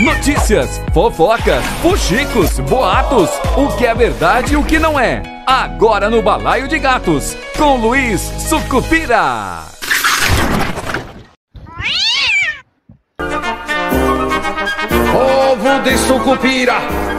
Notícias, fofocas, fuxicos, boatos, o que é verdade e o que não é. Agora no Balaio de Gatos, com Luiz Sucupira. Povo de Sucupira!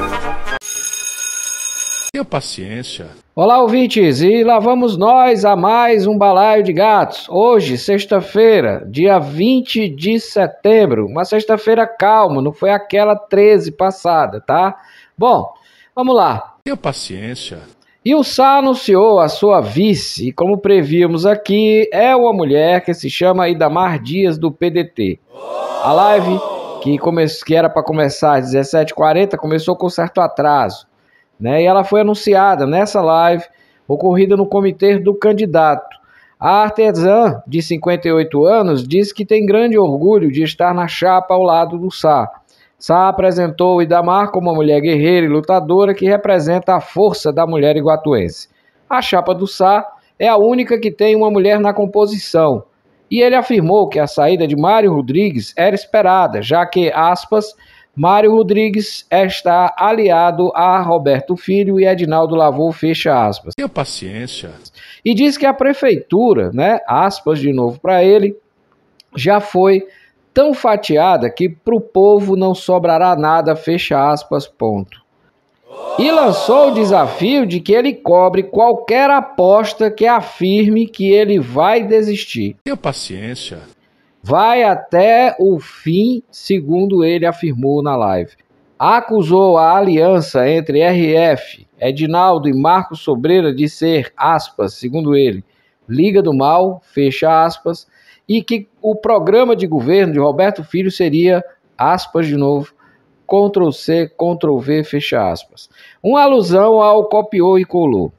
Tenha paciência. Olá, ouvintes, e lá vamos nós a mais um Balaio de Gatos. Hoje, sexta-feira, dia 20 de setembro. Uma sexta-feira calma, não foi aquela 13 passada, tá? Bom, vamos lá. Tenha paciência. E o Sá anunciou a sua vice, e como prevíamos aqui, é uma mulher que se chama Idamar Dias do PDT. A live, que, come... que era para começar às 17h40, começou com certo atraso né? E ela foi anunciada nessa live ocorrida no comitê do candidato. A artesã, de 58 anos, diz que tem grande orgulho de estar na chapa ao lado do Sá. Sá apresentou o Idamar como uma mulher guerreira e lutadora que representa a força da mulher iguatuense. A chapa do Sá é a única que tem uma mulher na composição. E ele afirmou que a saída de Mário Rodrigues era esperada, já que, aspas, Mário Rodrigues está aliado a Roberto Filho e Edinaldo Lavô fecha aspas. Tenha paciência. E diz que a prefeitura, né, aspas de novo para ele, já foi tão fatiada que para o povo não sobrará nada, fecha aspas, ponto. E lançou o desafio de que ele cobre qualquer aposta que afirme que ele vai desistir. Tenha paciência vai até o fim, segundo ele afirmou na live. Acusou a aliança entre RF, Edinaldo e Marcos Sobreira de ser, aspas, segundo ele, Liga do Mal, fecha aspas, e que o programa de governo de Roberto Filho seria, aspas de novo, Ctrl C, Ctrl V, fecha aspas. Uma alusão ao copiou e colou.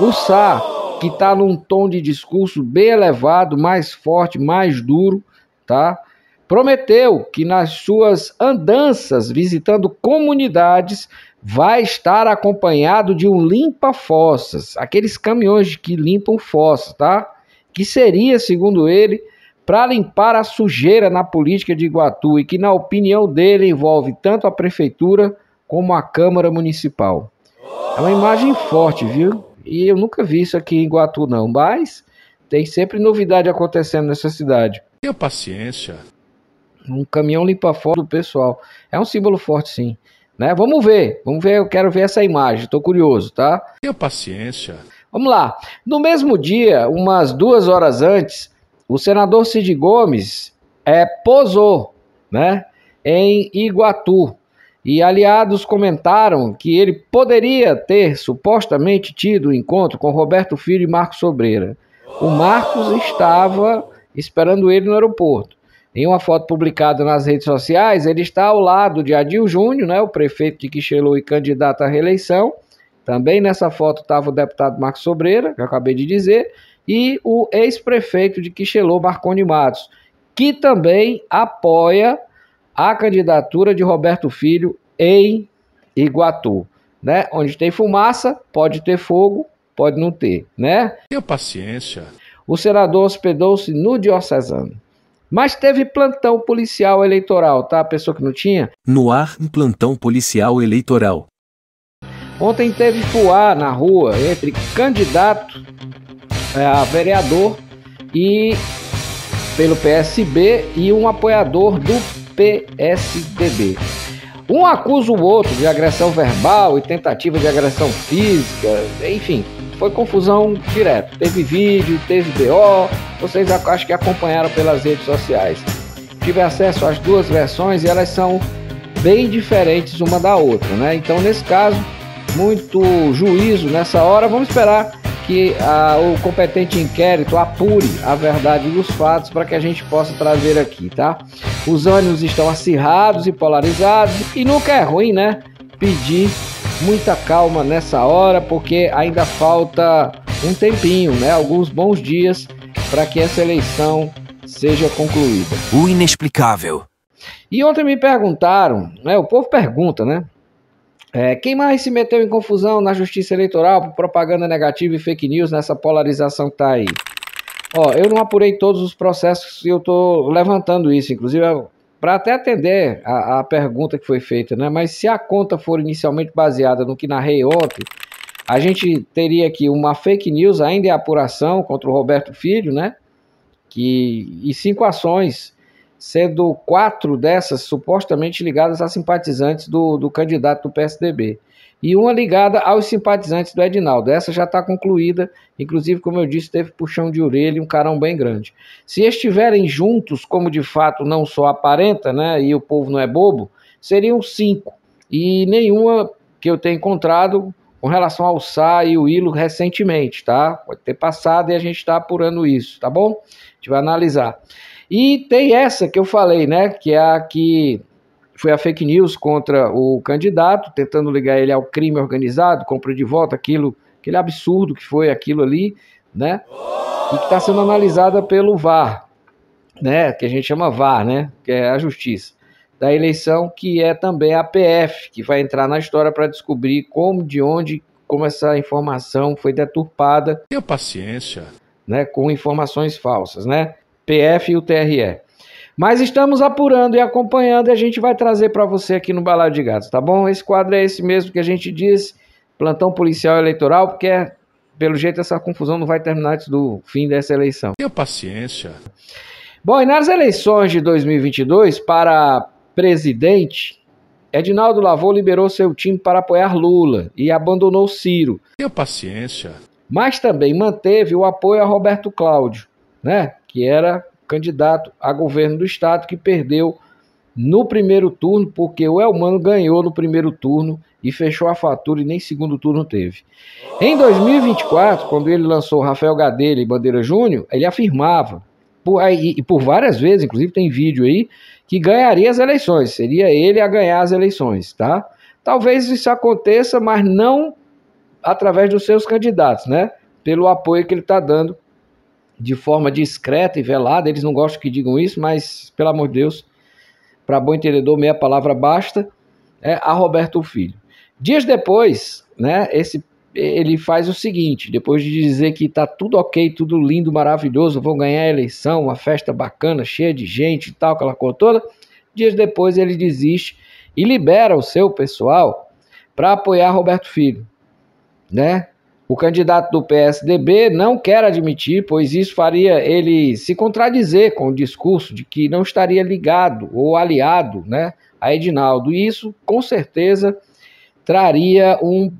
O Sá, que está num tom de discurso bem elevado, mais forte, mais duro, tá? Prometeu que nas suas andanças visitando comunidades vai estar acompanhado de um limpa-fossas, aqueles caminhões que limpam fossas, tá? Que seria, segundo ele, para limpar a sujeira na política de Iguatu e que, na opinião dele, envolve tanto a prefeitura como a Câmara Municipal. É uma imagem forte, viu? E eu nunca vi isso aqui em Iguatu, não, mas tem sempre novidade acontecendo nessa cidade. Tenha paciência. Um caminhão limpa fora do pessoal. É um símbolo forte, sim. Né? Vamos ver, vamos ver, eu quero ver essa imagem, estou curioso, tá? Tenha paciência. Vamos lá. No mesmo dia, umas duas horas antes, o senador Cid Gomes é, eh, posou, né, em Iguatu. E aliados comentaram que ele poderia ter supostamente tido um encontro com Roberto Filho e Marcos Sobreira. O Marcos estava esperando ele no aeroporto. Em uma foto publicada nas redes sociais, ele está ao lado de Adil Júnior, né, o prefeito de Quixelô e candidato à reeleição. Também nessa foto estava o deputado Marcos Sobreira, que eu acabei de dizer, e o ex-prefeito de Quixelô, Marconi Matos, que também apoia a candidatura de Roberto Filho em Iguatu. Né? Onde tem fumaça, pode ter fogo, pode não ter, né? Tenha paciência. O senador hospedou-se no diocesano. Mas teve plantão policial eleitoral, tá? A pessoa que não tinha? No ar, um plantão policial eleitoral. Ontem teve fuá na rua entre candidato é, a vereador e pelo PSB e um apoiador do PSDB. Um acusa o outro de agressão verbal e tentativa de agressão física, enfim, foi confusão direto. Teve vídeo, teve BO, vocês acho que acompanharam pelas redes sociais. Tive acesso às duas versões e elas são bem diferentes uma da outra, né? Então, nesse caso, muito juízo nessa hora. Vamos esperar que a, o competente inquérito apure a verdade dos fatos para que a gente possa trazer aqui, tá? Os ânimos estão acirrados e polarizados e nunca é ruim, né? Pedir muita calma nessa hora, porque ainda falta um tempinho, né? Alguns bons dias para que essa eleição seja concluída. O inexplicável. E ontem me perguntaram, né? O povo pergunta, né? É, quem mais se meteu em confusão na justiça eleitoral por propaganda negativa e fake news nessa polarização que tá aí? Ó, eu não apurei todos os processos e eu tô levantando isso. Inclusive, eu para até atender a, a, pergunta que foi feita, né? Mas se a conta for inicialmente baseada no que narrei ontem, a gente teria aqui uma fake news ainda em apuração contra o Roberto Filho, né? Que, e cinco ações sendo quatro dessas supostamente ligadas a simpatizantes do, do candidato do PSDB. E uma ligada aos simpatizantes do Edinaldo. Essa já está concluída, inclusive, como eu disse, teve puxão de orelha e um carão bem grande. Se estiverem juntos, como de fato não só aparenta, né, e o povo não é bobo, seriam cinco. E nenhuma que eu tenha encontrado com relação ao Sá e o Ilo recentemente, tá? Pode ter passado e a gente está apurando isso, tá bom? A gente vai analisar. E tem essa que eu falei, né? Que é a que foi a fake news contra o candidato, tentando ligar ele ao crime organizado, compra de volta aquilo, aquele absurdo que foi aquilo ali, né? E que está sendo analisada pelo VAR, né? Que a gente chama VAR, né? Que é a justiça da eleição, que é também a PF, que vai entrar na história para descobrir como, de onde, como essa informação foi deturpada. Tenha paciência. Né, com informações falsas, né? PF e o TRE. Mas estamos apurando e acompanhando e a gente vai trazer para você aqui no Balado de Gatos, tá bom? Esse quadro é esse mesmo que a gente disse, plantão policial eleitoral, porque é, pelo jeito essa confusão não vai terminar antes do fim dessa eleição. Tenha paciência. Bom, e nas eleições de 2022 para presidente, Edinaldo Lavô liberou seu time para apoiar Lula e abandonou Ciro. Tenha paciência. Mas também manteve o apoio a Roberto Cláudio, né? que era candidato a governo do estado, que perdeu no primeiro turno, porque o Elmano ganhou no primeiro turno e fechou a fatura e nem segundo turno teve. Em 2024, quando ele lançou Rafael Gadelha e Bandeira Júnior, ele afirmava, por, e, e por várias vezes, inclusive tem vídeo aí, que ganharia as eleições, seria ele a ganhar as eleições, tá? Talvez isso aconteça, mas não através dos seus candidatos, né? Pelo apoio que ele está dando de forma discreta e velada. Eles não gostam que digam isso, mas, pelo amor de Deus, para bom entendedor, meia palavra basta, é a Roberto Filho. Dias depois, né, esse, ele faz o seguinte: depois de dizer que está tudo ok, tudo lindo, maravilhoso, vão ganhar a eleição, uma festa bacana, cheia de gente e tal, aquela coisa toda. Dias depois ele desiste e libera o seu pessoal para apoiar Roberto Filho, né? O candidato do PSDB não quer admitir, pois isso faria ele se contradizer com o discurso de que não estaria ligado ou aliado né, a Edinaldo. E isso, com certeza, traria um,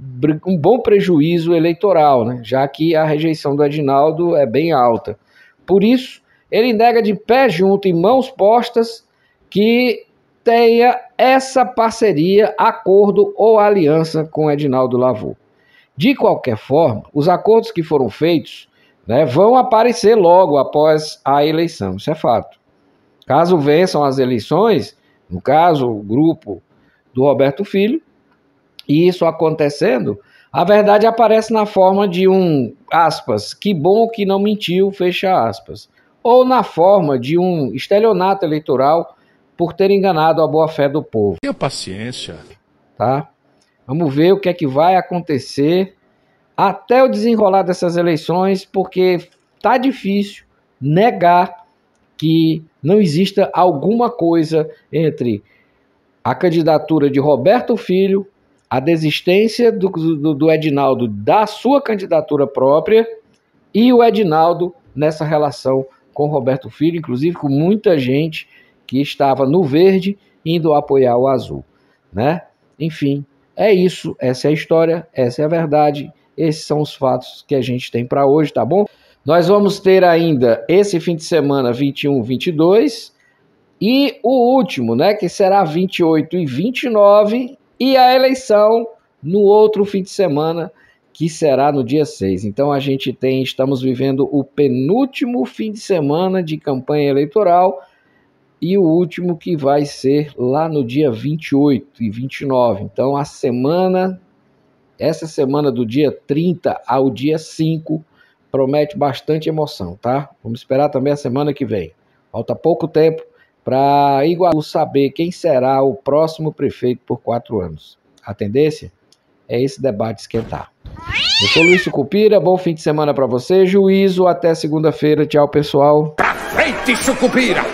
um bom prejuízo eleitoral, né, já que a rejeição do Edinaldo é bem alta. Por isso, ele nega de pé junto e mãos postas que tenha essa parceria, acordo ou aliança com Edinaldo Lavô. De qualquer forma, os acordos que foram feitos né, vão aparecer logo após a eleição, isso é fato. Caso vençam as eleições, no caso, o grupo do Roberto Filho, e isso acontecendo, a verdade aparece na forma de um aspas, que bom que não mentiu, fecha aspas, ou na forma de um estelionato eleitoral por ter enganado a boa fé do povo. Tenha paciência. Tá? Vamos ver o que é que vai acontecer até o desenrolar dessas eleições, porque tá difícil negar que não exista alguma coisa entre a candidatura de Roberto Filho, a desistência do, do, do Edinaldo da sua candidatura própria e o Edinaldo nessa relação com Roberto Filho, inclusive com muita gente que estava no verde indo apoiar o azul, né? Enfim, é isso, essa é a história, essa é a verdade, esses são os fatos que a gente tem para hoje, tá bom? Nós vamos ter ainda esse fim de semana 21, 22 e o último, né, que será 28 e 29 e a eleição no outro fim de semana, que será no dia 6. Então a gente tem, estamos vivendo o penúltimo fim de semana de campanha eleitoral e o último que vai ser lá no dia 28 e 29. Então, a semana, essa semana do dia 30 ao dia 5, promete bastante emoção, tá? Vamos esperar também a semana que vem. Falta pouco tempo para Igualu saber quem será o próximo prefeito por quatro anos. A tendência é esse debate esquentar. Eu sou Luiz Sucupira, bom fim de semana para você. Juízo, até segunda-feira. Tchau, pessoal. Pra frente, Sucupira!